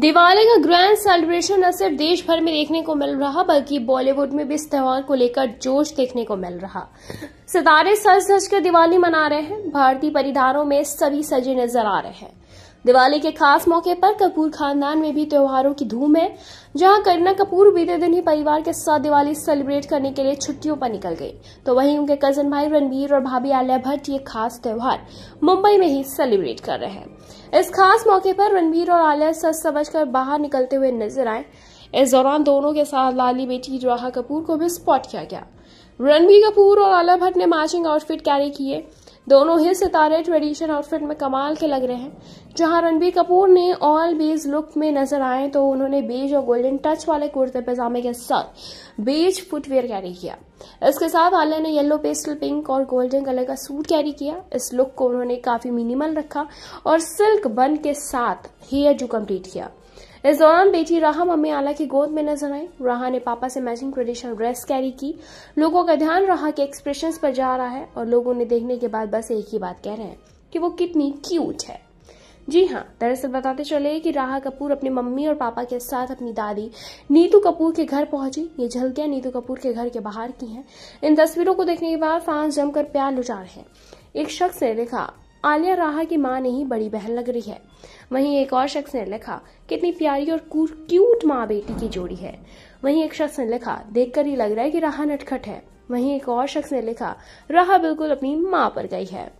दिवाली का grand celebration न सिर्फ देश भर में देखने को मिल रहा बल्कि बॉलीवुड में भी इस त्यौहार को लेकर जोश देखने को मिल रहा सितारे सज सज कर दिवाली मना रहे हैं भारतीय परिधानों में सभी सजे नजर आ रहे हैं दिवाली के खास मौके पर कपूर खानदान में भी त्योहारों की धूम है जहां करना कपूर बीते दिन ही परिवार के साथ दिवाली सेलिब्रेट करने के लिए छुट्टियों पर निकल गए तो वहीं उनके कजन भाई रणबीर और भाभी आलिया भट्ट ये खास त्योहार मुंबई में ही सेलिब्रेट कर रहे हैं इस खास मौके पर रणबीर और आलिया सच समझ कर बाहर निकलते हुए नजर आए इस दौरान दोनों के साथ लाली बेटी जवाहा कपूर को भी स्पॉट किया गया रणबीर कपूर और आलिया भट्ट ने मैचिंग आउटफिट कैरी किए दोनों ही सितारे ट्रेडिशन आउटफिट में कमाल के लग रहे हैं जहां रणबीर कपूर ने ऑल बेज लुक में नजर आए तो उन्होंने बेज और गोल्डन टच वाले कुर्ते पैजामे के साथ बेज फुटवेयर कैरी किया इसके साथ आलिया ने येलो पेस्टल पिंक और गोल्डन कलर का सूट कैरी किया इस लुक को उन्होंने काफी मिनिमल रखा और सिल्क बन के साथ हेयर जो कम्प्लीट किया इस दौरान बेटी राहा मम्मी आला की गोद में नजर आई राहा ने पापा से मैचिंग ट्रेडिशनल ड्रेस कैरी की लोगों का ध्यान राहा के एक्सप्रेशन पर जा रहा है और लोग उन्हें देखने के बाद बस एक ही बात कह रहे हैं कि वो कितनी क्यूट है जी हाँ दरअसल बताते चले कि राहा कपूर अपनी मम्मी और पापा के साथ अपनी दादी नीतू कपूर के घर पहुंची ये झलकियां नीतू कपूर के घर के बाहर की हैं इन तस्वीरों को देखने के बाद फैंस जमकर प्यार लुटा रहे हैं एक शख्स ने लिखा आलिया राहा की माँ नहीं बड़ी बहन लग रही है वहीं एक और शख्स ने लिखा कितनी प्यारी और क्यूट माँ बेटी की जोड़ी है वहीं एक शख्स ने लिखा देखकर ही लग रहा है कि राहा नटखट है वहीं एक और शख्स ने लिखा राहा बिल्कुल अपनी माँ पर गई है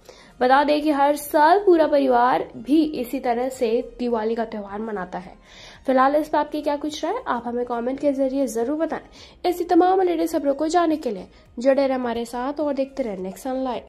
बता दें कि हर साल पूरा परिवार भी इसी तरह से दिवाली का त्यौहार मनाता है फिलहाल इस पर की क्या कुछ राय आप हमें कमेंट के जरिए जरूर बताएं ऐसी तमाम लेटेस्ट खबरों को जानने के लिए जुड़े रहे हमारे साथ और देखते रहे नेक्स्ट सनलाइट